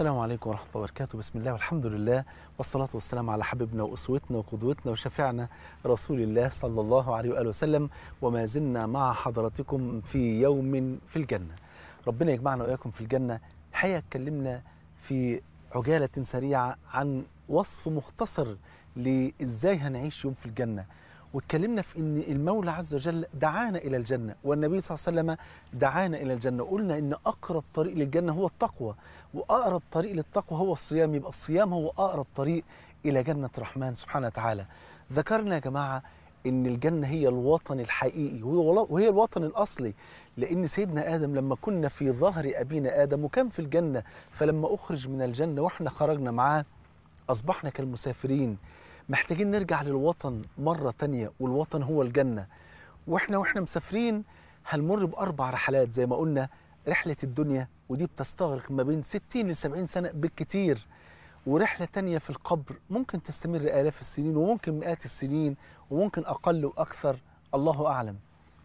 السلام عليكم ورحمة الله وبركاته بسم الله والحمد لله والصلاة والسلام على حبيبنا وأسوتنا وقدوتنا وشفعنا رسول الله صلى الله عليه وآله وسلم وما زلنا مع حضراتكم في يوم في الجنة ربنا يجمعنا وإياكم في الجنة حيا اتكلمنا في عجالة سريعة عن وصف مختصر لإزاي هنعيش يوم في الجنة واتكلمنا في ان المولى عز وجل دعانا الى الجنه والنبي صلى الله عليه وسلم دعانا الى الجنه قلنا ان اقرب طريق للجنه هو التقوى واقرب طريق للتقوى هو الصيام يبقى الصيام هو اقرب طريق الى جنه الرحمن سبحانه وتعالى ذكرنا يا جماعه ان الجنه هي الوطن الحقيقي وهي الوطن الاصلي لان سيدنا ادم لما كنا في ظهر ابينا ادم وكان في الجنه فلما اخرج من الجنه واحنا خرجنا معاه اصبحنا كالمسافرين محتاجين نرجع للوطن مرة تانية والوطن هو الجنة وإحنا وإحنا مسافرين هنمر بأربع رحلات زي ما قلنا رحلة الدنيا ودي بتستغرق ما بين 60 ل 70 سنة بالكتير ورحلة تانية في القبر ممكن تستمر آلاف السنين وممكن مئات السنين وممكن أقل وأكثر الله أعلم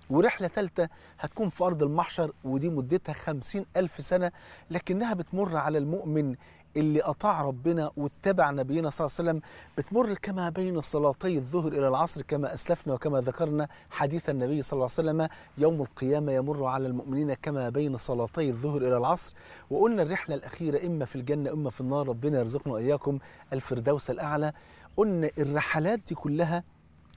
ورحلة ثالثة هتكون في أرض المحشر ودي مدتها خمسين ألف سنة لكنها بتمر على المؤمن اللي أطاع ربنا واتبع نبينا صلى الله عليه وسلم بتمر كما بين صلاتي الظهر إلى العصر كما أسلفنا وكما ذكرنا حديث النبي صلى الله عليه وسلم يوم القيامة يمر على المؤمنين كما بين صلاتي الظهر إلى العصر وقلنا الرحلة الأخيرة إما في الجنة إما في النار ربنا يرزقنا إياكم الفردوس الأعلى قلنا الرحلات دي كلها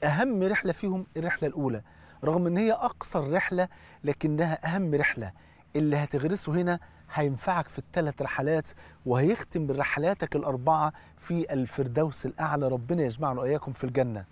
أهم رحلة فيهم الرحلة الأولى رغم أن هي أقصر رحلة لكنها أهم رحلة اللي هتغرسه هنا هينفعك في الثلاث رحلات وهيختم برحلاتك الأربعة في الفردوس الأعلى ربنا يجمعنا وإياكم في الجنة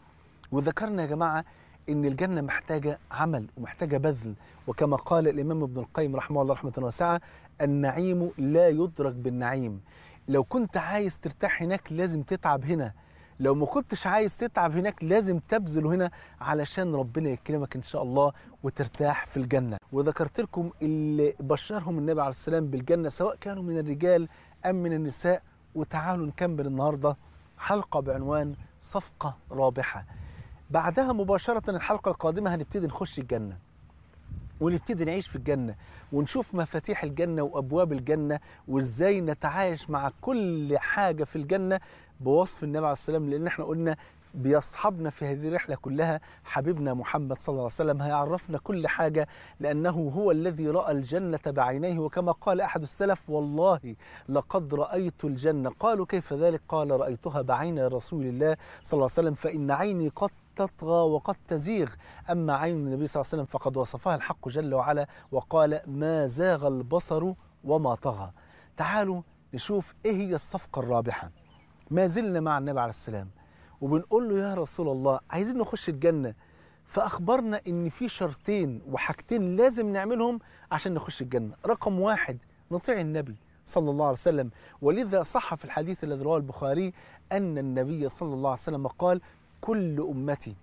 وذكرنا يا جماعة إن الجنة محتاجة عمل ومحتاجة بذل وكما قال الإمام ابن القيم رحمه الله رحمة واسعة النعيم لا يدرك بالنعيم لو كنت عايز ترتاح هناك لازم تتعب هنا لو ما كنتش عايز تتعب هناك لازم تبذل هنا علشان ربنا يكرمك ان شاء الله وترتاح في الجنه وذكرت لكم اللي بشرهم النبي عليه السلام بالجنه سواء كانوا من الرجال ام من النساء وتعالوا نكمل النهارده حلقه بعنوان صفقه رابحه بعدها مباشره الحلقه القادمه هنبتدي نخش الجنه ونبتدي نعيش في الجنة ونشوف مفاتيح الجنة وأبواب الجنة وإزاي نتعايش مع كل حاجة في الجنة بوصف النبي عليه الصلاه والسلام لأن احنا قلنا بيصحبنا في هذه الرحلة كلها حبيبنا محمد صلى الله عليه وسلم هيعرفنا كل حاجة لأنه هو الذي رأى الجنة بعينيه وكما قال أحد السلف والله لقد رأيت الجنة قالوا كيف ذلك قال رأيتها بعين رسول الله صلى الله عليه وسلم فإن عيني قد تطغى وقد تزيغ أما عين النبي صلى الله عليه وسلم فقد وصفها الحق جل وعلا وقال ما زاغ البصر وما طغى تعالوا نشوف إيه هي الصفقة الرابحة ما زلنا مع النبي عليه السلام وبنقول له يا رسول الله عايزين نخش الجنة فأخبرنا إن في شرطين وحاجتين لازم نعملهم عشان نخش الجنة رقم واحد نطيع النبي صلى الله عليه وسلم ولذا صح في الحديث الذي رواه البخاري أن النبي صلى الله عليه وسلم قال كل أمتي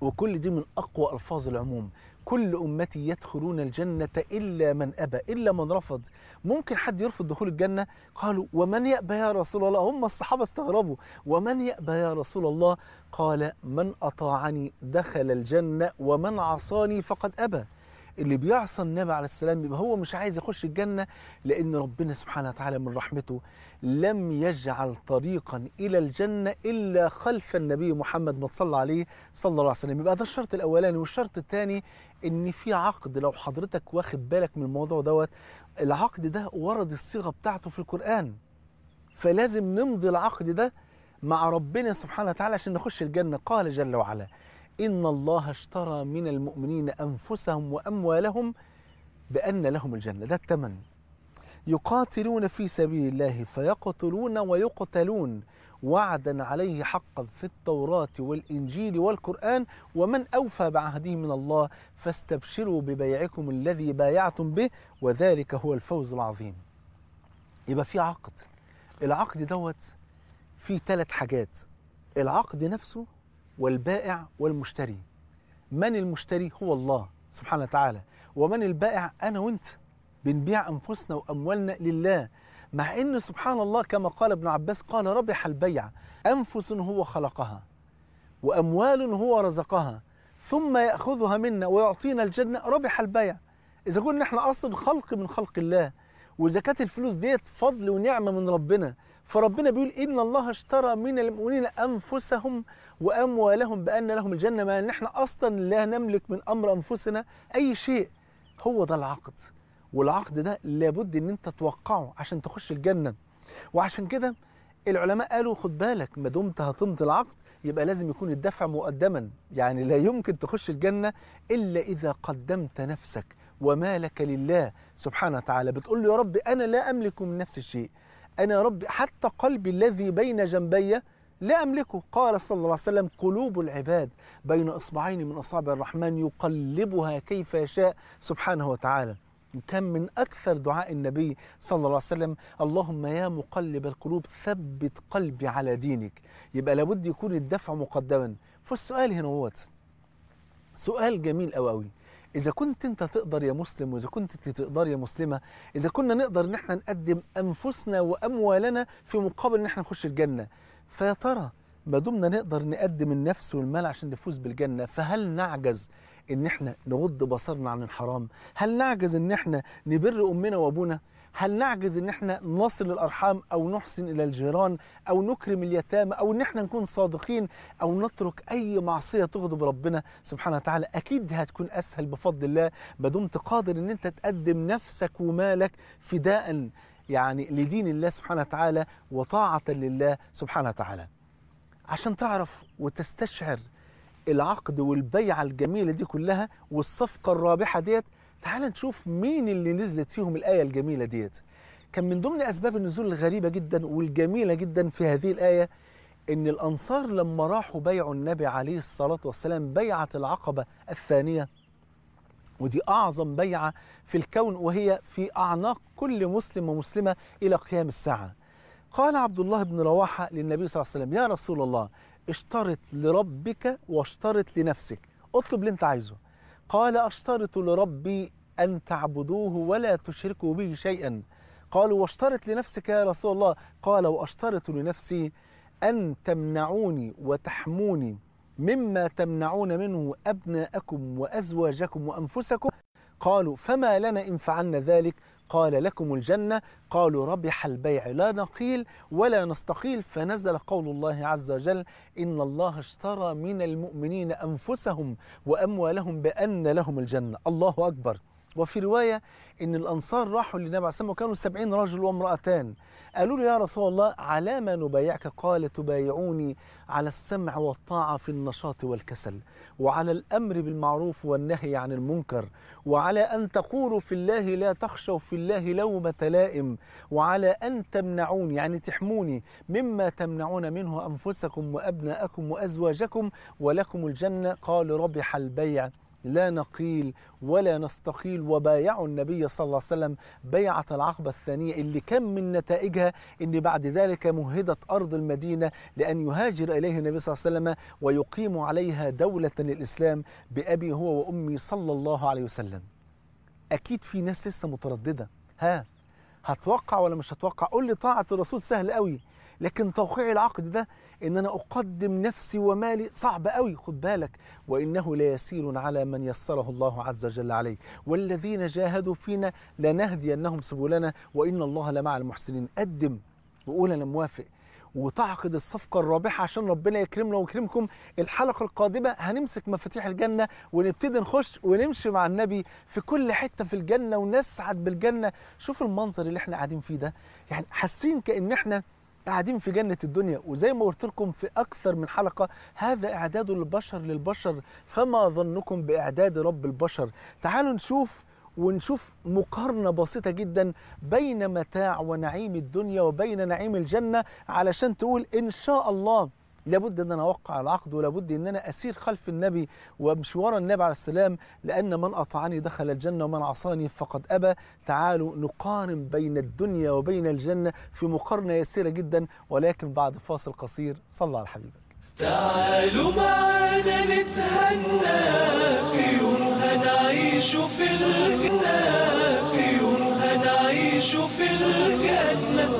وكل دي من أقوى ألفاظ العموم كل أمتي يدخلون الجنة إلا من أبى إلا من رفض ممكن حد يرفض دخول الجنة قالوا ومن يأبى يا رسول الله هم الصحابة استغربوا ومن يأبى يا رسول الله قال من أطاعني دخل الجنة ومن عصاني فقد أبى اللي بيعصى النبي عليه السلام يبقى هو مش عايز يخش الجنة لأن ربنا سبحانه وتعالى من رحمته لم يجعل طريقا إلى الجنة إلا خلف النبي محمد ما صلى عليه صلى الله عليه وسلم يبقى ده الشرط الأولاني والشرط الثاني إن في عقد لو حضرتك واخد بالك من الموضوع دوت العقد ده ورد الصيغة بتاعته في القرآن فلازم نمضي العقد ده مع ربنا سبحانه وتعالى عشان نخش الجنة قال جل وعلا إن الله اشترى من المؤمنين أنفسهم وأموالهم بأن لهم الجنة ده الثمن يقاتلون في سبيل الله فيقتلون ويقتلون وعدا عليه حقا في التوراة والإنجيل والقرآن ومن أوفى بعهده من الله فاستبشروا ببيعكم الذي بايعتم به وذلك هو الفوز العظيم يبقى في عقد العقد دوت فيه ثلاث حاجات العقد نفسه والبائع والمشتري من المشتري هو الله سبحانه وتعالى ومن البائع أنا وأنت بنبيع أنفسنا وأموالنا لله مع أن سبحان الله كما قال ابن عباس قال ربح البيع أنفس هو خلقها وأموال هو رزقها ثم يأخذها منا ويعطينا الجنة ربح البيع إذا كنا نحن أصل خلق من خلق الله وزكاة الفلوس ديت فضل ونعمة من ربنا فربنا بيقول إن الله اشترى من المؤمنين أنفسهم وأموالهم بأن لهم الجنة ما ان احنا أصلا لا نملك من أمر أنفسنا أي شيء هو ده العقد والعقد ده لابد إن أنت توقعه عشان تخش الجنة وعشان كده العلماء قالوا خد بالك ما دمت هتمضي العقد يبقى لازم يكون الدفع مقدما يعني لا يمكن تخش الجنة إلا إذا قدمت نفسك ومالك لله سبحانه وتعالى بتقول له يا رب أنا لا أملك من نفسي شيء أنا ربي حتى قلبي الذي بين جنبي لا أملكه قال صلى الله عليه وسلم قلوب العباد بين إصبعين من أصابع الرحمن يقلبها كيف يشاء سبحانه وتعالى كم من أكثر دعاء النبي صلى الله عليه وسلم اللهم يا مقلب القلوب ثبت قلبي على دينك يبقى لابد يكون الدفع مقدما فالسؤال هنا هو سؤال جميل أو أوي إذا كنت أنت تقدر يا مسلم وإذا كنت أنت تقدر يا مسلمة إذا كنا نقدر إن إحنا نقدم أنفسنا وأموالنا في مقابل إن إحنا نخش الجنة فيا ترى ما دمنا نقدر نقدم النفس والمال عشان نفوز بالجنة فهل نعجز إن إحنا نغض بصرنا عن الحرام؟ هل نعجز إن إحنا نبر أمنا وأبونا؟ هل نعجز ان احنا نصل للارحام او نحسن الى الجيران او نكرم اليتامى او ان احنا نكون صادقين او نترك اي معصيه تغضب ربنا سبحانه وتعالى اكيد هتكون اسهل بفضل الله ما دمت قادر ان انت تقدم نفسك ومالك فداء يعني لدين الله سبحانه وتعالى وطاعه لله سبحانه وتعالى عشان تعرف وتستشعر العقد والبيعه الجميله دي كلها والصفقه الرابحه ديت تعال نشوف مين اللي نزلت فيهم الآية الجميلة ديت كان من ضمن أسباب النزول الغريبة جدا والجميلة جدا في هذه الآية إن الأنصار لما راحوا بيعوا النبي عليه الصلاة والسلام بيعة العقبة الثانية ودي أعظم بيعة في الكون وهي في أعناق كل مسلم ومسلمة إلى قيام الساعة قال عبد الله بن رواحة للنبي صلى الله عليه وسلم يا رسول الله اشترط لربك واشترط لنفسك اطلب اللي انت عايزه قال أشترط لربي أن تعبدوه ولا تشركوا به شيئا قالوا واشترط لنفسك يا رسول الله قال وأشترط لنفسي أن تمنعوني وتحموني مما تمنعون منه أبناءكم وأزواجكم وأنفسكم قالوا فما لنا إن فعلنا ذلك قال لكم الجنة قالوا ربح البيع لا نقيل ولا نستقيل فنزل قول الله عز وجل إن الله اشترى من المؤمنين أنفسهم وأموالهم بأن لهم الجنة الله أكبر وفي رواية أن الأنصار راحوا للنبي عليه الصلاة وكانوا سبعين رجل وامرأتان قالوا له يا رسول الله على ما نبايعك قال تبايعوني على السمع والطاعة في النشاط والكسل وعلى الأمر بالمعروف والنهي عن المنكر وعلى أن تقولوا في الله لا تخشوا في الله لومة لائم وعلى أن تمنعوني يعني تحموني مما تمنعون منه أنفسكم وأبناءكم وأزواجكم ولكم الجنة قال ربح البيع لا نقيل ولا نستقيل وبايعوا النبي صلى الله عليه وسلم بيعة العقبة الثانية اللي كان من نتائجها أن بعد ذلك مهدت أرض المدينة لأن يهاجر إليه النبي صلى الله عليه وسلم ويقيم عليها دولة للإسلام بأبي هو وأمي صلى الله عليه وسلم أكيد في ناس لسه مترددة ها هتوقع ولا مش هتوقع قول لي طاعة الرسول سهل قوي لكن توقيع العقد ده ان انا اقدم نفسي ومالي صعب قوي خد بالك وانه ليسير على من يسره الله عز وجل عليه والذين جاهدوا فينا لنهدينهم سبلنا وان الله لمع المحسنين قدم وقول انا موافق وتعقد الصفقة الرابحة عشان ربنا يكرمنا ويكرمكم الحلقة القادمة هنمسك مفاتيح الجنة ونبتدي نخش ونمشي مع النبي في كل حتة في الجنة ونسعد بالجنة شوف المنظر اللي احنا قاعدين فيه ده يعني حاسين كأن احنا قاعدين في جنة الدنيا وزي ما قلت لكم في أكثر من حلقة هذا إعداد البشر للبشر فما ظنكم بإعداد رب البشر تعالوا نشوف ونشوف مقارنة بسيطة جدا بين متاع ونعيم الدنيا وبين نعيم الجنة علشان تقول إن شاء الله لابد ان انا اوقع العقد ولابد ان انا اسير خلف النبي وامشي ورا النبي عليه السلام لان من اطعني دخل الجنه ومن عصاني فقد ابى تعالوا نقارن بين الدنيا وبين الجنه في مقارنه يسيره جدا ولكن بعد فاصل قصير صلى على حبيبك تعالوا معانا نتهنى في يوم هنعيش في الجنة في يوم هنعيش في الجنة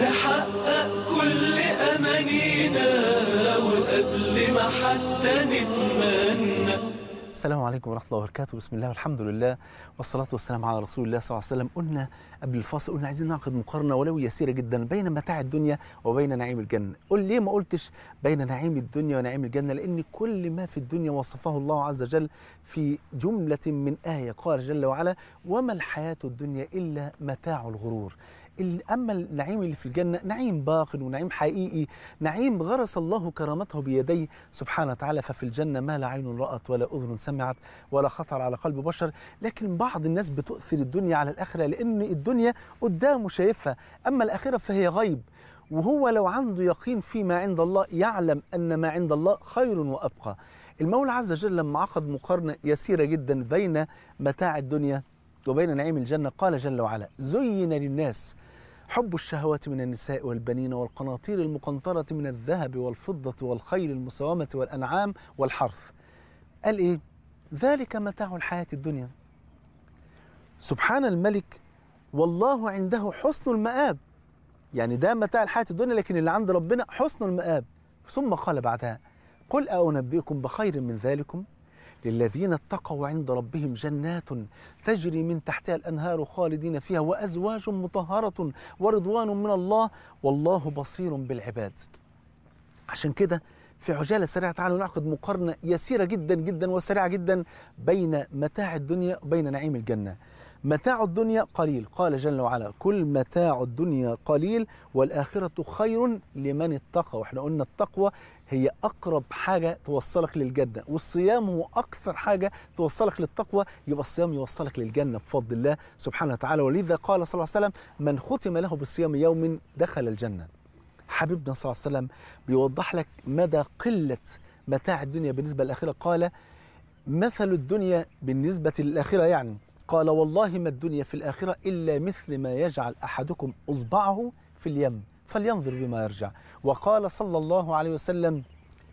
نحقق كل أمانينا وقبل ما حتى نتمنى السلام عليكم ورحمة الله وبركاته بسم الله والحمد لله والصلاة والسلام على رسول الله صلى الله عليه وسلم قلنا قبل الفاصل قلنا عايزين نعقد مقارنة ولو يسيرة جدا بين متاع الدنيا وبين نعيم الجنة قل ليه ما قلتش بين نعيم الدنيا ونعيم الجنة لأن كل ما في الدنيا وصفه الله عز وجل في جملة من آية قال جل وعلا وما الحياة الدنيا إلا متاع الغرور أما النعيم اللي في الجنة نعيم باق ونعيم حقيقي نعيم غرس الله كرامته بيديه سبحانه وتعالى ففي الجنة ما لا عين رأت ولا أذن سمعت ولا خطر على قلب بشر لكن بعض الناس بتؤثر الدنيا على الآخرة لأن الدنيا قدامه شايفها أما الآخرة فهي غيب وهو لو عنده يقين فيما عند الله يعلم أن ما عند الله خير وأبقى المولى عز وجل لما عقد مقارنة يسيرة جدا بين متاع الدنيا وبين نعيم الجنة قال جل وعلا زين للناس حب الشهوات من النساء والبنين والقناطير المقنطرة من الذهب والفضة والخيل المساومة والأنعام والحرث قال إيه؟ ذلك متاع الحياة الدنيا سبحان الملك والله عنده حسن المآب يعني ده متاع الحياة الدنيا لكن اللي عند ربنا حسن المآب ثم قال بعدها قل أنبئكم بخير من ذلكم للذين اتقوا عند ربهم جنات تجري من تحتها الأنهار خالدين فيها وأزواج مطهرة ورضوان من الله والله بصير بالعباد عشان كده في عجالة سريعة تعالوا نعقد مقارنة يسيرة جدا جدا وسريعة جدا بين متاع الدنيا وبين نعيم الجنة متاع الدنيا قليل قال جل وعلا كل متاع الدنيا قليل والآخرة خير لمن اتقى واحنا قلنا التقوى هي اقرب حاجه توصلك للجنه والصيام هو اكثر حاجه توصلك للتقوى يبقى الصيام يوصلك للجنه بفضل الله سبحانه وتعالى ولذا قال صلى الله عليه وسلم من ختم له بصيام يوم دخل الجنه حبيبنا صلى الله عليه وسلم بيوضح لك مدى قله متاع الدنيا بالنسبه للاخره قال مثل الدنيا بالنسبه للاخره يعني قال والله ما الدنيا في الاخره الا مثل ما يجعل احدكم اصبعه في اليم فلينظر بما يرجع وقال صلى الله عليه وسلم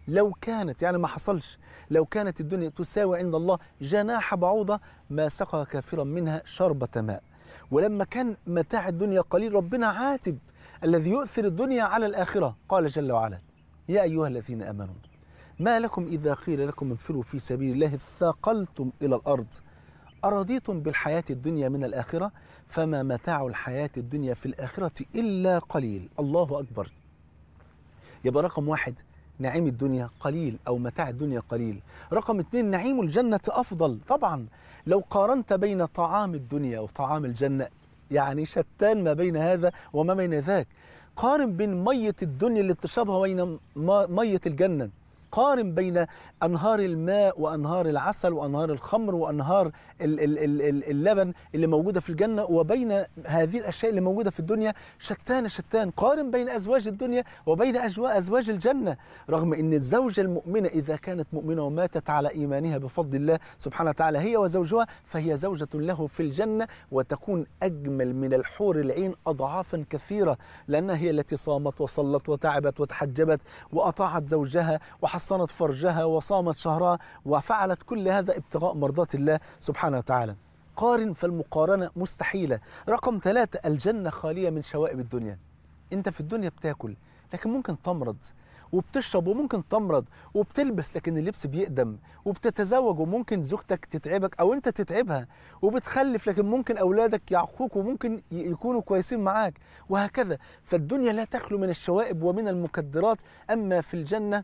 لو كانت يعني ما حصلش لو كانت الدنيا تساوي عند الله جناح بعوضة ما سقى كافرا منها شربة ماء ولما كان متاع الدنيا قليل ربنا عاتب الذي يؤثر الدنيا على الآخرة قال جل وعلا يا أيها الذين آمنوا ما لكم إذا قيل لكم انفروا في سبيل الله ثاقلتم إلى الأرض أرضيتم بالحياة الدنيا من الآخرة فما متاع الحياة الدنيا في الآخرة إلا قليل الله أكبر يبقى رقم واحد نعيم الدنيا قليل أو متاع الدنيا قليل رقم اثنين نعيم الجنة أفضل طبعا لو قارنت بين طعام الدنيا وطعام الجنة يعني شتان ما بين هذا وما بين ذاك قارن بين مية الدنيا اللي بتشربها وبين مية الجنة قارن بين أنهار الماء وأنهار العسل وأنهار الخمر وأنهار اللبن اللي موجودة في الجنة وبين هذه الأشياء اللي موجودة في الدنيا شتان شتان قارن بين أزواج الدنيا وبين أجواء أزواج الجنة رغم أن الزوجة المؤمنة إذا كانت مؤمنة وماتت على إيمانها بفضل الله سبحانه وتعالى هي وزوجها فهي زوجة له في الجنة وتكون أجمل من الحور العين أضعافا كثيرة لأنها هي التي صامت وصلت وتعبت وتحجبت وأطاعت زوجها وحصلت حصنت فرجها وصامت شهرها وفعلت كل هذا ابتغاء مرضاة الله سبحانه وتعالى قارن فالمقارنة مستحيلة رقم ثلاثة الجنة خالية من شوائب الدنيا انت في الدنيا بتاكل لكن ممكن تمرض وبتشرب وممكن تمرض وبتلبس لكن اللبس بيقدم وبتتزوج وممكن زوجتك تتعبك او انت تتعبها وبتخلف لكن ممكن اولادك يعقوك وممكن يكونوا كويسين معاك وهكذا فالدنيا لا تخلو من الشوائب ومن المكدرات اما في الجنه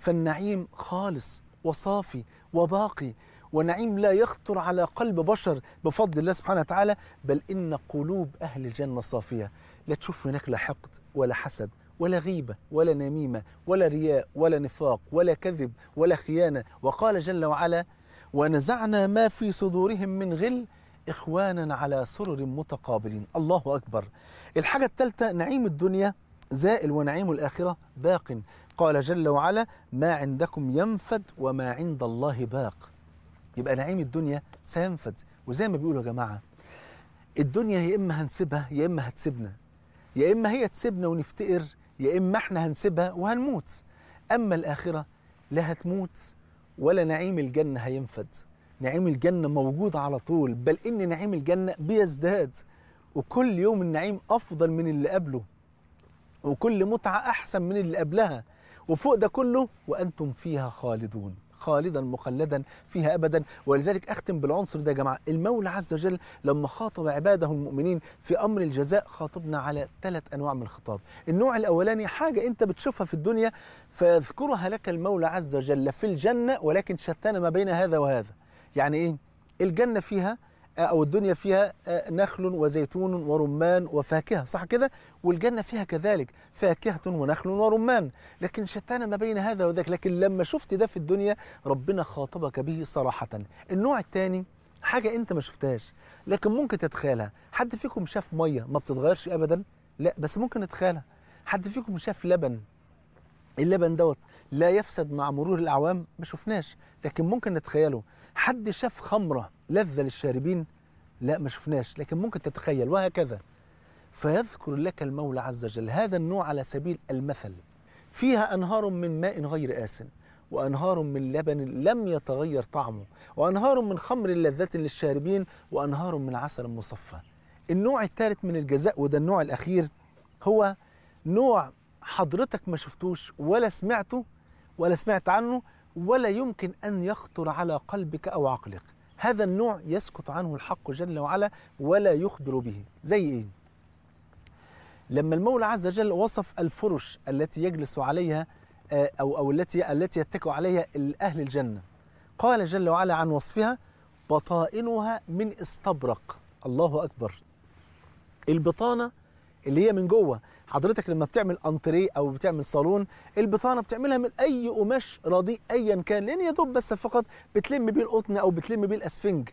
فالنعيم خالص وصافي وباقي ونعيم لا يخطر على قلب بشر بفضل الله سبحانه وتعالى بل إن قلوب أهل الجنة صافية لا تشوف هناك لا حقد ولا حسد ولا غيبة ولا نميمة ولا رياء ولا نفاق ولا كذب ولا خيانة وقال جل وعلا ونزعنا ما في صدورهم من غل إخوانا على سرر متقابلين الله أكبر الحاجة الثالثة نعيم الدنيا زائل ونعيم الآخرة باق قال جل وعلا ما عندكم ينفد وما عند الله باق يبقى نعيم الدنيا سينفد وزي ما بيقولوا يا جماعة الدنيا يا إما هنسيبها يا إما هتسيبنا يا إما هي تسيبنا ونفتقر يا إما إحنا هنسيبها وهنموت أما الآخرة لا هتموت ولا نعيم الجنة هينفد نعيم الجنة موجود على طول بل إن نعيم الجنة بيزداد وكل يوم النعيم أفضل من اللي قبله وكل متعة أحسن من اللي قبلها وفوق ده كله وأنتم فيها خالدون خالدا مخلدا فيها ابدا ولذلك اختم بالعنصر ده يا جماعه المولى عز وجل لما خاطب عباده المؤمنين في امر الجزاء خاطبنا على ثلاث انواع من الخطاب النوع الاولاني حاجه انت بتشوفها في الدنيا فيذكرها لك المولى عز وجل في الجنه ولكن شتان ما بين هذا وهذا يعني ايه الجنه فيها أو الدنيا فيها آه، نخل وزيتون ورمان وفاكهة صح كده والجنة فيها كذلك فاكهة ونخل ورمان لكن شتان ما بين هذا وذاك لكن لما شفت ده في الدنيا ربنا خاطبك به صراحة النوع الثاني حاجة أنت ما شفتهاش لكن ممكن تتخيلها حد فيكم شاف مية ما بتتغيرش أبدا لا بس ممكن نتخيلها حد فيكم شاف لبن اللبن دوت لا يفسد مع مرور الاعوام ما شفناش لكن ممكن نتخيله حد شاف خمره لذه للشاربين لا ما شفناش لكن ممكن تتخيل وهكذا فيذكر لك المولى عز وجل هذا النوع على سبيل المثل فيها انهار من ماء غير آسن وأنهار من لبن لم يتغير طعمه وأنهار من خمر لذة للشاربين وأنهار من عسل مصفى النوع الثالث من الجزاء وده النوع الأخير هو نوع حضرتك ما شفتوش ولا سمعته ولا سمعت عنه ولا يمكن أن يخطر على قلبك أو عقلك هذا النوع يسكت عنه الحق جل وعلا ولا يخبر به زي إيه؟ لما المولى عز وجل وصف الفرش التي يجلس عليها آه، أو أو التي التي يتكئ عليها أهل الجنة قال جل وعلا عن وصفها بطائنها من استبرق الله أكبر البطانة اللي هي من جوه حضرتك لما بتعمل انتريه او بتعمل صالون البطانه بتعملها من اي قماش رديء ايا كان لان يا دوب بس فقط بتلم بيه القطن او بتلم بيه الاسفنج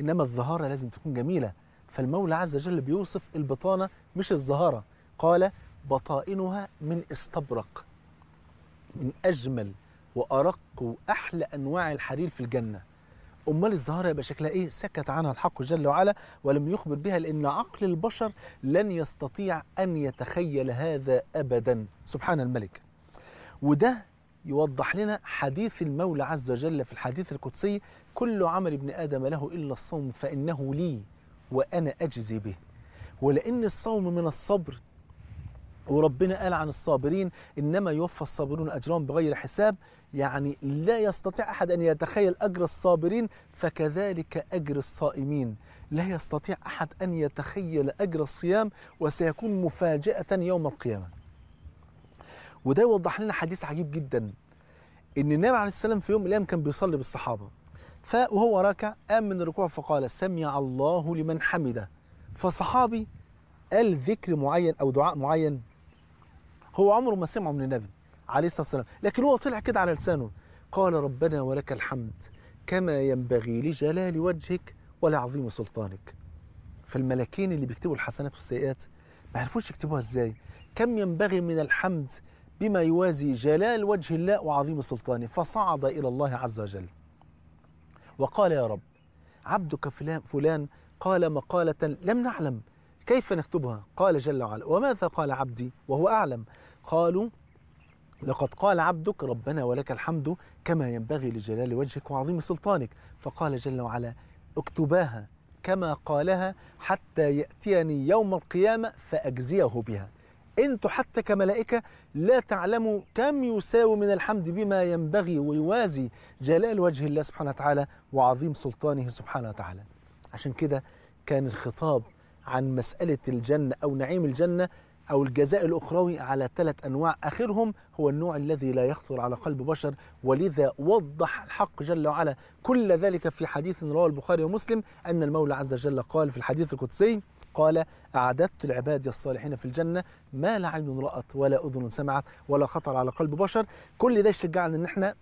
انما الظهاره لازم تكون جميله فالمولى عز وجل بيوصف البطانه مش الظهاره قال بطائنها من استبرق من اجمل وارق واحلى انواع الحرير في الجنه امال الزهاره يبقى شكلها ايه سكت عنها الحق جل وعلا ولم يخبر بها لان عقل البشر لن يستطيع ان يتخيل هذا ابدا سبحان الملك وده يوضح لنا حديث المولى عز وجل في الحديث القدسي كل عمل ابن ادم له الا الصوم فانه لي وانا اجزي به ولان الصوم من الصبر وربنا قال عن الصابرين إنما يوفى الصابرون أجرهم بغير حساب يعني لا يستطيع أحد أن يتخيل أجر الصابرين فكذلك أجر الصائمين لا يستطيع أحد أن يتخيل أجر الصيام وسيكون مفاجأة يوم القيامة وده يوضح لنا حديث عجيب جدا إن النبي عليه السلام في يوم من الأيام كان بيصلي بالصحابة فهو راكع قام من الركوع فقال سمع الله لمن حمده فصحابي قال ذكر معين أو دعاء معين هو عمره ما سمعه من النبي عليه الصلاة والسلام لكن هو طلع كده على لسانه قال ربنا ولك الحمد كما ينبغي لجلال وجهك ولعظيم سلطانك فالملاكين اللي بيكتبوا الحسنات والسيئات ما عرفوش يكتبوها ازاي كم ينبغي من الحمد بما يوازي جلال وجه الله وعظيم سلطانه فصعد إلى الله عز وجل وقال يا رب عبدك فلان, فلان قال مقالة لم نعلم كيف نكتبها قال جل وعلا وماذا قال عبدي وهو أعلم قالوا لقد قال عبدك ربنا ولك الحمد كما ينبغي لجلال وجهك وعظيم سلطانك فقال جل وعلا اكتباها كما قالها حتى يأتيني يوم القيامة فأجزيه بها أنتم حتى كملائكة لا تعلموا كم يساوي من الحمد بما ينبغي ويوازي جلال وجه الله سبحانه وتعالى وعظيم سلطانه سبحانه وتعالى عشان كده كان الخطاب عن مسألة الجنة أو نعيم الجنة أو الجزاء الأخروي على ثلاث أنواع آخرهم هو النوع الذي لا يخطر على قلب بشر ولذا وضح الحق جل وعلا كل ذلك في حديث رواه البخاري ومسلم أن المولى عز وجل قال في الحديث القدسي قال أعددت العباد الصالحين في الجنة ما لا عين رأت ولا أذن سمعت ولا خطر على قلب بشر كل ده يشجعنا أن احنا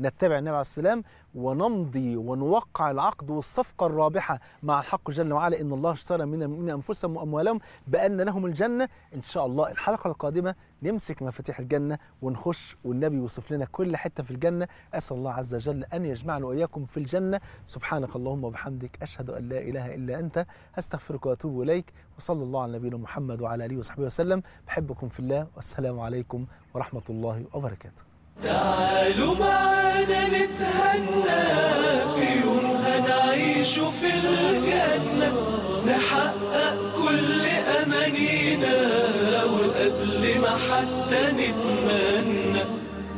نتبع النبي عليه السلام ونمضي ونوقع العقد والصفقة الرابحة مع الحق جل وعلا إن الله اشترى من من أنفسهم وأموالهم بأن لهم الجنة إن شاء الله الحلقة القادمة نمسك مفاتيح الجنة ونخش والنبي يوصف لنا كل حتة في الجنة أسأل الله عز وجل أن يجمعنا وإياكم في الجنة سبحانك اللهم وبحمدك أشهد أن لا إله إلا أنت أستغفرك وأتوب إليك وصلى الله على نبينا محمد وعلى آله وصحبه وسلم بحبكم في الله والسلام عليكم ورحمة الله وبركاته تعالوا معنا نتهنى في يوم هنعيش في الجنة نحقق كل أمانينا وقبل ما حتى نتمنى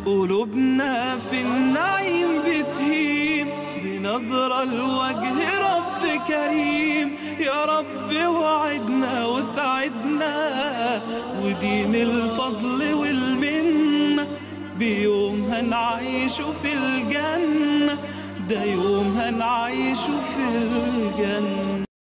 قلوبنا في النعيم بتهيم بنظرة لوجه رب كريم يا رب وعدنا وسعدنا ودين الفضل والمنة بيوم هنعيشه في الجنة ده يوم هنعيشه في الجنة